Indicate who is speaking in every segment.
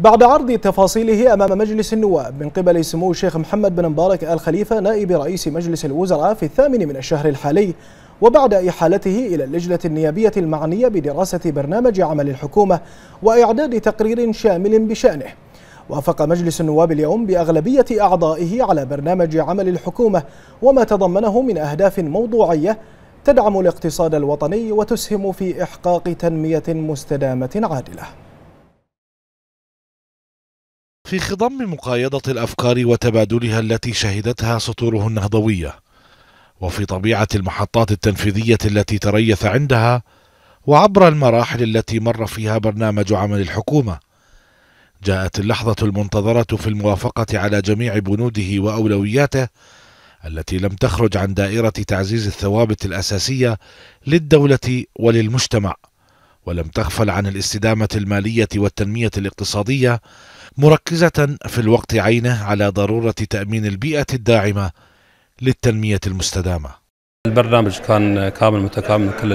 Speaker 1: بعد عرض تفاصيله أمام مجلس النواب من قبل سمو الشيخ محمد بن مبارك آل خليفة نائب رئيس مجلس الوزراء في الثامن من الشهر الحالي وبعد إحالته إلى اللجنة النيابية المعنية بدراسة برنامج عمل الحكومة وإعداد تقرير شامل بشأنه وافق مجلس النواب اليوم بأغلبية أعضائه على برنامج عمل الحكومة وما تضمنه من أهداف موضوعية تدعم الاقتصاد الوطني وتسهم في إحقاق تنمية مستدامة عادلة
Speaker 2: في خضم مقايضة الأفكار وتبادلها التي شهدتها سطوره النهضوية وفي طبيعة المحطات التنفيذية التي تريث عندها وعبر المراحل التي مر فيها برنامج عمل الحكومة جاءت اللحظة المنتظرة في الموافقة على جميع بنوده وأولوياته التي لم تخرج عن دائرة تعزيز الثوابت الأساسية للدولة وللمجتمع ولم تغفل عن الاستدامة المالية والتنمية الاقتصادية مركزة في الوقت عينه على ضرورة تأمين البيئة الداعمة للتنمية المستدامة
Speaker 3: البرنامج كان كامل متكامل من كل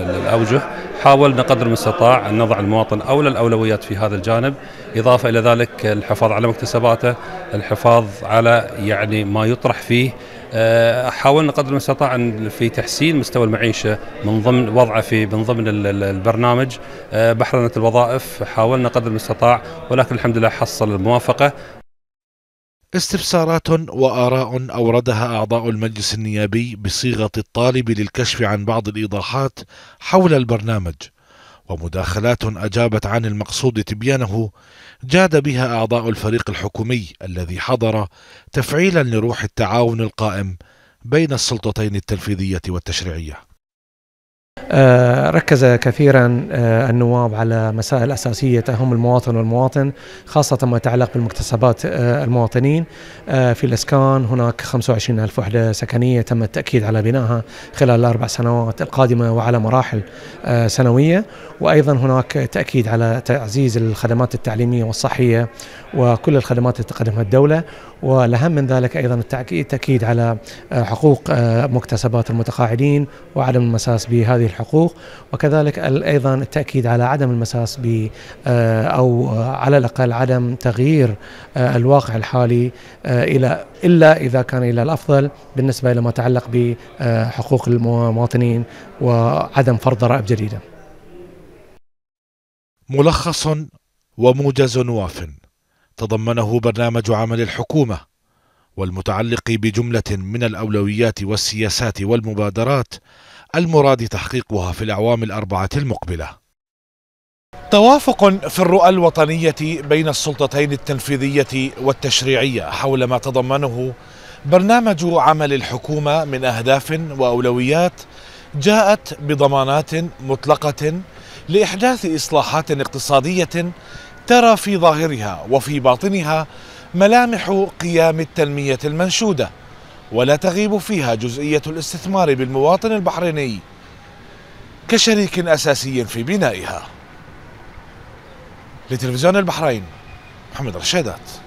Speaker 3: الاوجه، حاولنا قدر المستطاع ان نضع المواطن اولى الاولويات في هذا الجانب، اضافه الى ذلك الحفاظ على مكتسباته، الحفاظ على يعني ما يطرح فيه، آه، حاولنا قدر المستطاع ان في تحسين مستوى المعيشه من ضمن وضعه في من ضمن البرنامج، آه، بحرنه الوظائف حاولنا قدر المستطاع ولكن الحمد لله حصل الموافقه استفسارات وآراء أوردها
Speaker 2: أعضاء المجلس النيابي بصيغة الطالب للكشف عن بعض الإيضاحات حول البرنامج ومداخلات أجابت عن المقصود تبيانه جاد بها أعضاء الفريق الحكومي الذي حضر تفعيلا لروح التعاون القائم بين السلطتين التنفيذية والتشريعية آه،
Speaker 4: ركز كثيرا آه، النواب على مسائل أساسية تهم المواطن والمواطن خاصة ما يتعلق بالمكتسبات آه، المواطنين في الإسكان هناك 25 ألف وحدة سكنية تم التأكيد على بنائها خلال الأربع سنوات القادمة وعلى مراحل سنوية وأيضا هناك تأكيد على تعزيز الخدمات التعليمية والصحية وكل الخدمات التي تقدمها الدولة والأهم من ذلك أيضا التأكيد على حقوق مكتسبات المتقاعدين وعدم المساس بهذه الحقوق الحقوق وكذلك ايضا التاكيد على عدم المساس ب آه، او آه، على الاقل عدم تغيير آه، الواقع الحالي الى الا اذا كان الى الافضل بالنسبه لما يتعلق بحقوق المواطنين وعدم فرض ضرائب
Speaker 2: جديده. ملخص وموجز واف تضمنه برنامج عمل الحكومه والمتعلق بجمله من الاولويات والسياسات والمبادرات المراد تحقيقها في الأعوام الأربعة المقبلة توافق في الرؤى الوطنية بين السلطتين التنفيذية والتشريعية حول ما تضمنه برنامج عمل الحكومة من أهداف وأولويات جاءت بضمانات مطلقة لإحداث إصلاحات اقتصادية ترى في ظاهرها وفي باطنها ملامح قيام التنمية المنشودة ولا تغيب فيها جزئية الاستثمار بالمواطن البحريني كشريك أساسي في بنائها لتلفزيون البحرين محمد رشيدات